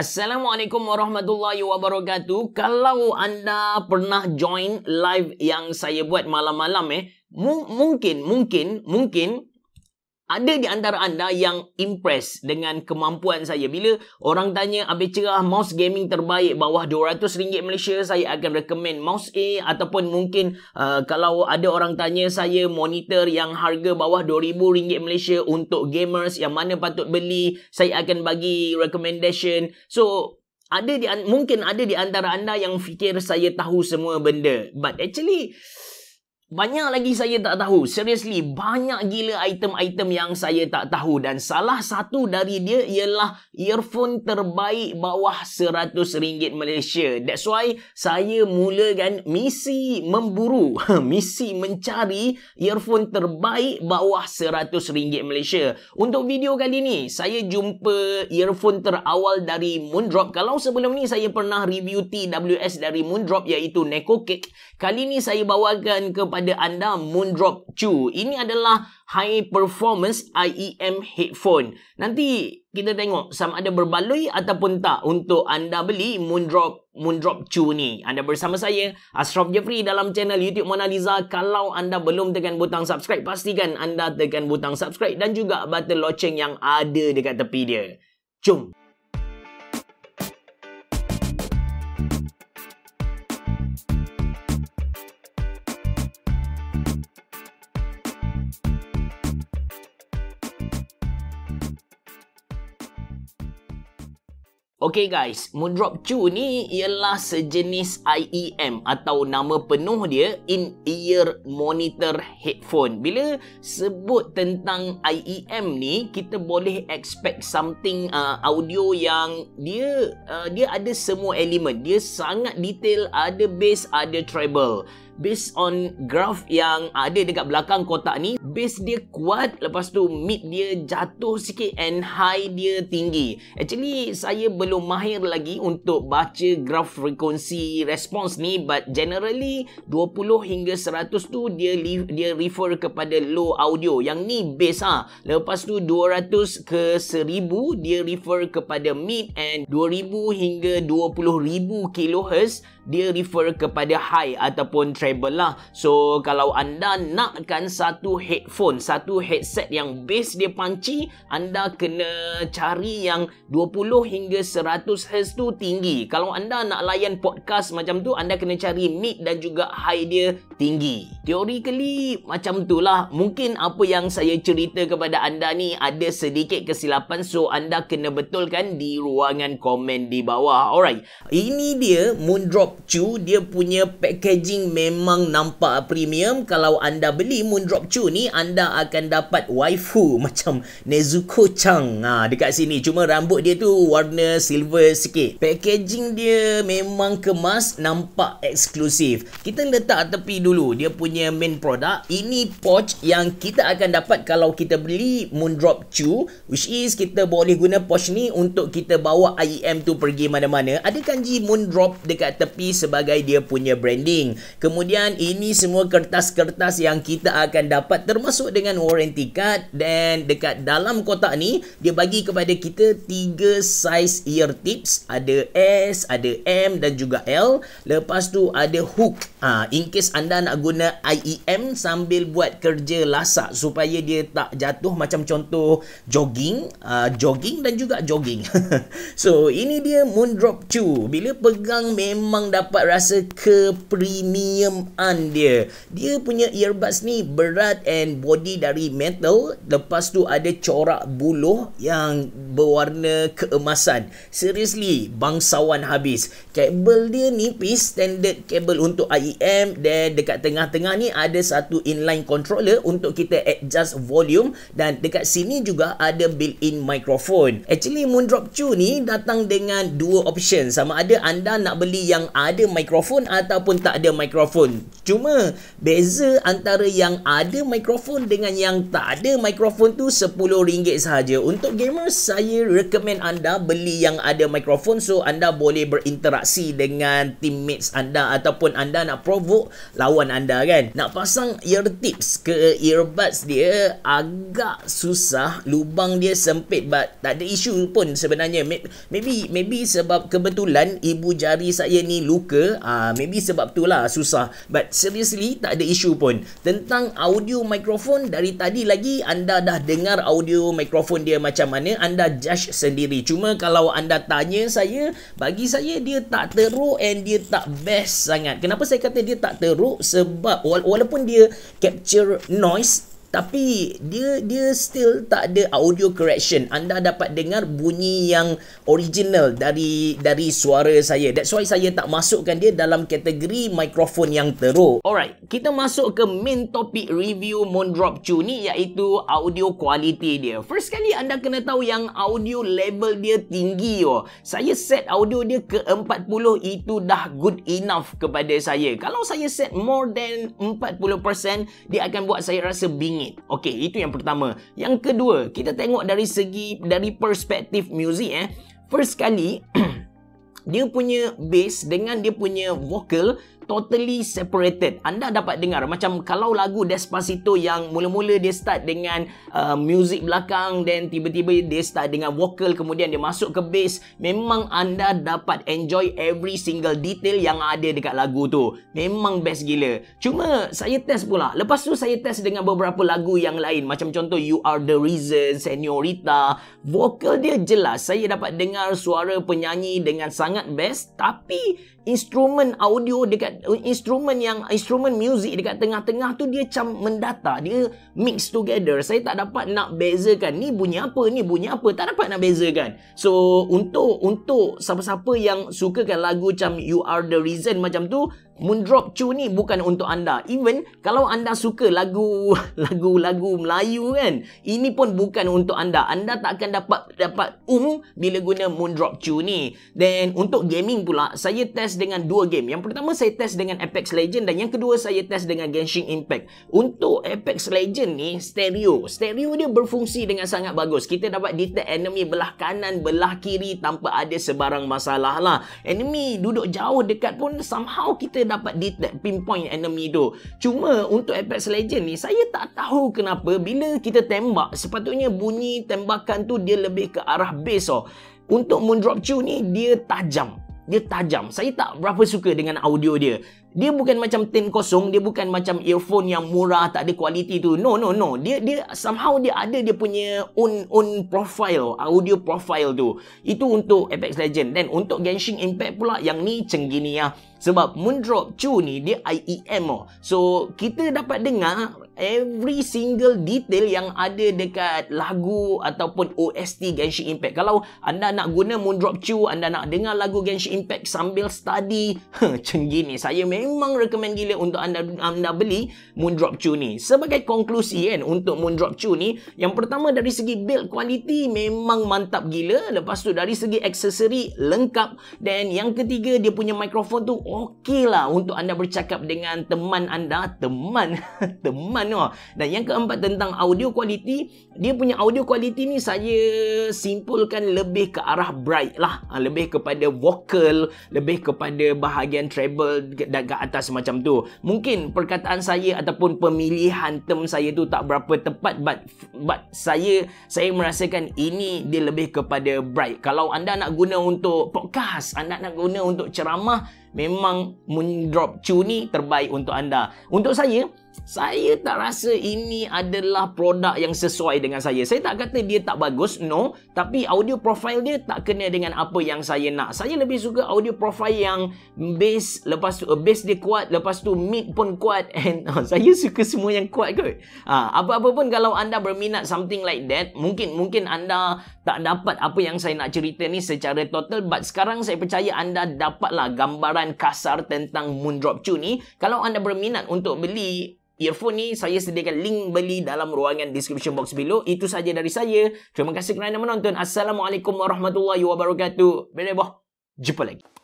Assalamualaikum warahmatullahi wabarakatuh. Kalau anda pernah join live yang saya buat malam-malam eh, mungkin mungkin mungkin ada di antara anda yang impress dengan kemampuan saya. Bila orang tanya Abi Cerah mouse gaming terbaik bawah RM200 Malaysia, saya akan recommend mouse A ataupun mungkin uh, kalau ada orang tanya saya monitor yang harga bawah RM2000 Malaysia untuk gamers yang mana patut beli, saya akan bagi recommendation. So ada di mungkin ada di antara anda yang fikir saya tahu semua benda. But actually banyak lagi saya tak tahu. Seriously, banyak gila item-item yang saya tak tahu dan salah satu dari dia ialah earphone terbaik bawah RM100 Malaysia. That's why saya mulakan misi memburu, misi mencari earphone terbaik bawah RM100 Malaysia. Untuk video kali ni, saya jumpa earphone terawal dari Moondrop. Kalau sebelum ni saya pernah review TWS dari Moondrop iaitu Neko Cake. kali ni saya bawakan kepada kepada anda Moondrop Chu. Ini adalah high performance IEM headphone. Nanti kita tengok sama ada berbaloi ataupun tak untuk anda beli Moondrop Moondrop Chu ni. Anda bersama saya Ashraf Jeffrey dalam channel YouTube Mona Lisa. Kalau anda belum tekan butang subscribe, pastikan anda tekan butang subscribe dan juga button loceng yang ada dekat tepi dia. Jump. Okay guys, Moondrop 2 ni ialah sejenis IEM atau nama penuh dia In-Ear Monitor Headphone. Bila sebut tentang IEM ni, kita boleh expect something uh, audio yang dia uh, dia ada semua elemen. Dia sangat detail, ada bass, ada treble. Based on graph yang ada dekat belakang kotak ni, base dia kuat lepas tu mid dia jatuh sikit and high dia tinggi actually saya belum mahir lagi untuk baca graph frequency response ni but generally 20 hingga 100 tu dia dia refer kepada low audio yang ni base ah ha. lepas tu 200 ke 1000 dia refer kepada mid and 2000 hingga 20000 kilohertz dia refer kepada high ataupun treble lah. So kalau anda nakkan satu headphone, satu headset yang base dia panci, anda kena cari yang 20 hingga 100 Hz tu tinggi. Kalau anda nak layan podcast macam tu, anda kena cari mid dan juga high dia tinggi. Teorikali macam itulah mungkin apa yang saya cerita kepada anda ni ada sedikit kesilapan so anda kena betulkan di ruangan komen di bawah. Alright. Ini dia Moondrop 2 dia punya packaging memang nampak premium. Kalau anda beli Moondrop 2 ni anda akan dapat waifu macam Nezuko Chang ha, dekat sini. Cuma rambut dia tu warna silver sikit. Packaging dia memang kemas nampak eksklusif. Kita letak tepi dulu dulu dia punya main product. Ini pouch yang kita akan dapat kalau kita beli Moondrop 2 which is kita boleh guna pouch ni untuk kita bawa IEM tu pergi mana-mana. Ada kanji Moondrop dekat tepi sebagai dia punya branding. Kemudian ini semua kertas-kertas yang kita akan dapat termasuk dengan warranty card dan dekat dalam kotak ni dia bagi kepada kita 3 size ear tips. Ada S, ada M dan juga L. Lepas tu ada hook. Ah, ha, in case anda nak guna IEM sambil buat kerja lasak supaya dia tak jatuh macam contoh jogging, uh, jogging dan juga jogging. so ini dia moon drop 2. Bila pegang memang dapat rasa ke premiuman dia. Dia punya earbuds ni berat and body dari metal. Lepas tu ada corak buluh yang berwarna keemasan. Seriously, bangsawan habis. Kabel dia nipis, standard kabel untuk IEM dan dekat dekat tengah-tengah ni ada satu inline controller untuk kita adjust volume dan dekat sini juga ada built-in microphone. Actually Moondrop 2 ni datang dengan dua option sama ada anda nak beli yang ada microphone ataupun tak ada microphone. Cuma beza antara yang ada microphone dengan yang tak ada microphone tu RM10 sahaja. Untuk gamer saya recommend anda beli yang ada microphone so anda boleh berinteraksi dengan teammates anda ataupun anda nak provoke lawan kawan anda kan nak pasang ear tips ke earbuds dia agak susah lubang dia sempit but tak ada isu pun sebenarnya maybe maybe sebab kebetulan ibu jari saya ni luka ah uh, maybe sebab tu lah susah but seriously tak ada isu pun tentang audio microphone dari tadi lagi anda dah dengar audio microphone dia macam mana anda judge sendiri cuma kalau anda tanya saya bagi saya dia tak teruk and dia tak best sangat kenapa saya kata dia tak teruk sebab walaupun dia capture noise tapi dia dia still tak ada audio correction anda dapat dengar bunyi yang original dari dari suara saya that's why saya tak masukkan dia dalam kategori mikrofon yang teruk alright kita masuk ke main topik review Mondrop Chu ni iaitu audio quality dia first kali anda kena tahu yang audio level dia tinggi oh. saya set audio dia ke 40 itu dah good enough kepada saya kalau saya set more than 40% dia akan buat saya rasa bingung sengit. Okey, itu yang pertama. Yang kedua, kita tengok dari segi dari perspektif muzik eh. First kali dia punya bass dengan dia punya vokal totally separated. Anda dapat dengar macam kalau lagu Despacito yang mula-mula dia start dengan uh, music belakang then tiba-tiba dia start dengan vocal kemudian dia masuk ke bass, memang anda dapat enjoy every single detail yang ada dekat lagu tu. Memang best gila. Cuma saya test pula. Lepas tu saya test dengan beberapa lagu yang lain macam contoh You Are The Reason, Senorita. Vocal dia jelas saya dapat dengar suara penyanyi dengan sangat best tapi instrumen audio dekat instrumen yang instrumen muzik dekat tengah-tengah tu dia macam mendata dia mix together saya tak dapat nak bezakan ni bunyi apa ni bunyi apa tak dapat nak bezakan so untuk untuk siapa-siapa yang sukakan lagu macam you are the reason macam tu Moondrop Chu ni bukan untuk anda. Even kalau anda suka lagu lagu lagu Melayu kan, ini pun bukan untuk anda. Anda tak akan dapat dapat um bila guna Moondrop Chu ni. Then untuk gaming pula, saya test dengan dua game. Yang pertama saya test dengan Apex Legend dan yang kedua saya test dengan Genshin Impact. Untuk Apex Legend ni stereo. Stereo dia berfungsi dengan sangat bagus. Kita dapat detect enemy belah kanan, belah kiri tanpa ada sebarang masalah lah. Enemy duduk jauh dekat pun somehow kita dapat detect pinpoint enemy tu. Cuma untuk Apex Legend ni saya tak tahu kenapa bila kita tembak sepatutnya bunyi tembakan tu dia lebih ke arah base oh. Untuk Moondrop Chew ni dia tajam dia tajam. Saya tak berapa suka dengan audio dia. Dia bukan macam tin kosong, dia bukan macam earphone yang murah tak ada kualiti tu. No no no. Dia dia somehow dia ada dia punya own own profile, audio profile tu. Itu untuk Apex Legend dan untuk Genshin Impact pula yang ni cenggini lah. Sebab Moondrop Chu ni dia IEM oh. So kita dapat dengar every single detail yang ada dekat lagu ataupun OST Genshin Impact. Kalau anda nak guna Moondrop Chu, anda nak dengar lagu Genshin Impact sambil study, macam gini. Saya memang recommend gila untuk anda anda beli Moondrop Chu ni. Sebagai konklusi kan untuk Moondrop Chu ni, yang pertama dari segi build quality memang mantap gila. Lepas tu dari segi aksesori lengkap dan yang ketiga dia punya mikrofon tu okey lah untuk anda bercakap dengan teman anda, teman, teman sana. Dan yang keempat tentang audio quality, dia punya audio quality ni saya simpulkan lebih ke arah bright lah. Ha, lebih kepada vocal, lebih kepada bahagian treble dan ke atas macam tu. Mungkin perkataan saya ataupun pemilihan term saya tu tak berapa tepat but, but saya saya merasakan ini dia lebih kepada bright. Kalau anda nak guna untuk podcast, anda nak guna untuk ceramah, memang moon drop chu ni terbaik untuk anda. Untuk saya, saya tak rasa ini adalah produk yang sesuai dengan saya. Saya tak kata dia tak bagus, no. Tapi audio profile dia tak kena dengan apa yang saya nak. Saya lebih suka audio profile yang bass, lepas tu bass dia kuat, lepas tu mid pun kuat. And uh, saya suka semua yang kuat kot. Ha, apa-apa pun kalau anda berminat something like that, mungkin mungkin anda tak dapat apa yang saya nak cerita ni secara total. But sekarang saya percaya anda dapatlah gambaran kasar tentang Moondrop 2 ni. Kalau anda berminat untuk beli earphone ni saya sediakan link beli dalam ruangan description box below itu saja dari saya terima kasih kerana menonton assalamualaikum warahmatullahi wabarakatuh bye bye jumpa lagi